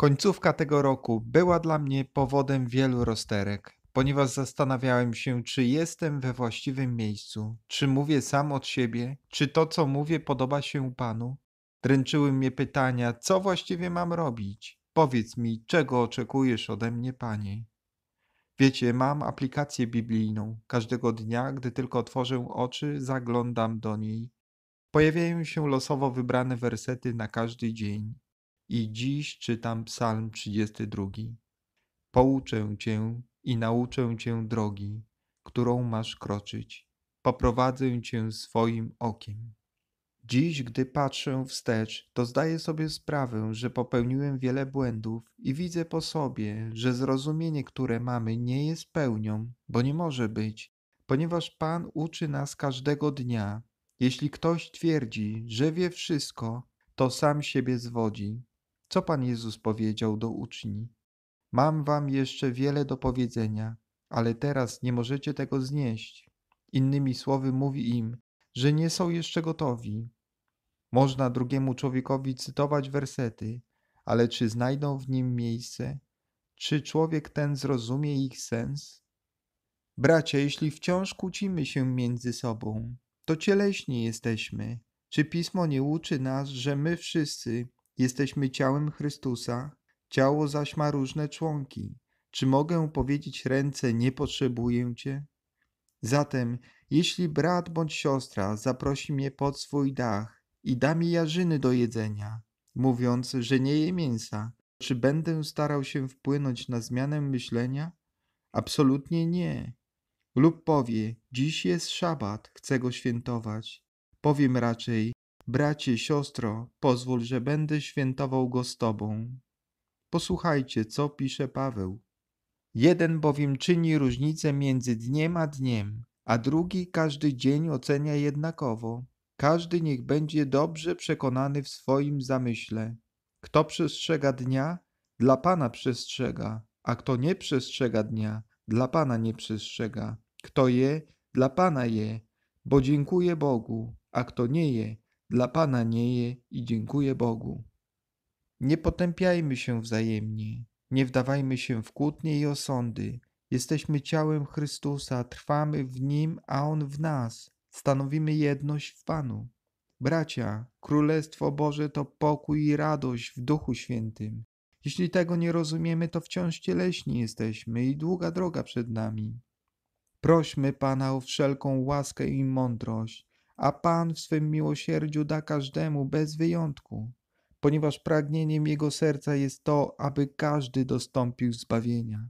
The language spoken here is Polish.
Końcówka tego roku była dla mnie powodem wielu rozterek, ponieważ zastanawiałem się, czy jestem we właściwym miejscu, czy mówię sam od siebie, czy to, co mówię, podoba się Panu. Dręczyły mnie pytania, co właściwie mam robić. Powiedz mi, czego oczekujesz ode mnie, Panie. Wiecie, mam aplikację biblijną. Każdego dnia, gdy tylko otworzę oczy, zaglądam do niej. Pojawiają się losowo wybrane wersety na każdy dzień i dziś czytam Psalm 32. Pouczę cię i nauczę cię drogi, którą masz kroczyć. Poprowadzę cię swoim okiem. Dziś, gdy patrzę wstecz, to zdaję sobie sprawę, że popełniłem wiele błędów i widzę po sobie, że zrozumienie, które mamy, nie jest pełnią, bo nie może być, ponieważ Pan uczy nas każdego dnia. Jeśli ktoś twierdzi, że wie wszystko, to sam siebie zwodzi. Co Pan Jezus powiedział do uczni? Mam wam jeszcze wiele do powiedzenia, ale teraz nie możecie tego znieść. Innymi słowy mówi im, że nie są jeszcze gotowi. Można drugiemu człowiekowi cytować wersety, ale czy znajdą w nim miejsce? Czy człowiek ten zrozumie ich sens? Bracia, jeśli wciąż kłócimy się między sobą, to cieleśni jesteśmy. Czy pismo nie uczy nas, że my wszyscy, Jesteśmy ciałem Chrystusa, ciało zaś ma różne członki. Czy mogę powiedzieć ręce nie potrzebuję cię? Zatem, jeśli brat bądź siostra zaprosi mnie pod swój dach i da mi jarzyny do jedzenia, mówiąc, że nie je mięsa, czy będę starał się wpłynąć na zmianę myślenia? Absolutnie nie. Lub powie, dziś jest szabat, chcę go świętować. Powiem raczej, Bracie, siostro, pozwól, że będę świętował go z tobą. Posłuchajcie, co pisze Paweł. Jeden bowiem czyni różnicę między dniem a dniem, a drugi każdy dzień ocenia jednakowo. Każdy niech będzie dobrze przekonany w swoim zamyśle. Kto przestrzega dnia, dla Pana przestrzega, a kto nie przestrzega dnia, dla Pana nie przestrzega. Kto je, dla Pana je, bo dziękuję Bogu, a kto nie je, dla Pana nieje i dziękuję Bogu. Nie potępiajmy się wzajemnie, nie wdawajmy się w kłótnie i osądy. Jesteśmy ciałem Chrystusa, trwamy w Nim, a On w nas. Stanowimy jedność w Panu. Bracia, Królestwo Boże to pokój i radość w Duchu Świętym. Jeśli tego nie rozumiemy, to wciąż cieleśni jesteśmy i długa droga przed nami. Prośmy Pana o wszelką łaskę i mądrość, a Pan w swym miłosierdziu da każdemu bez wyjątku, ponieważ pragnieniem Jego serca jest to, aby każdy dostąpił zbawienia.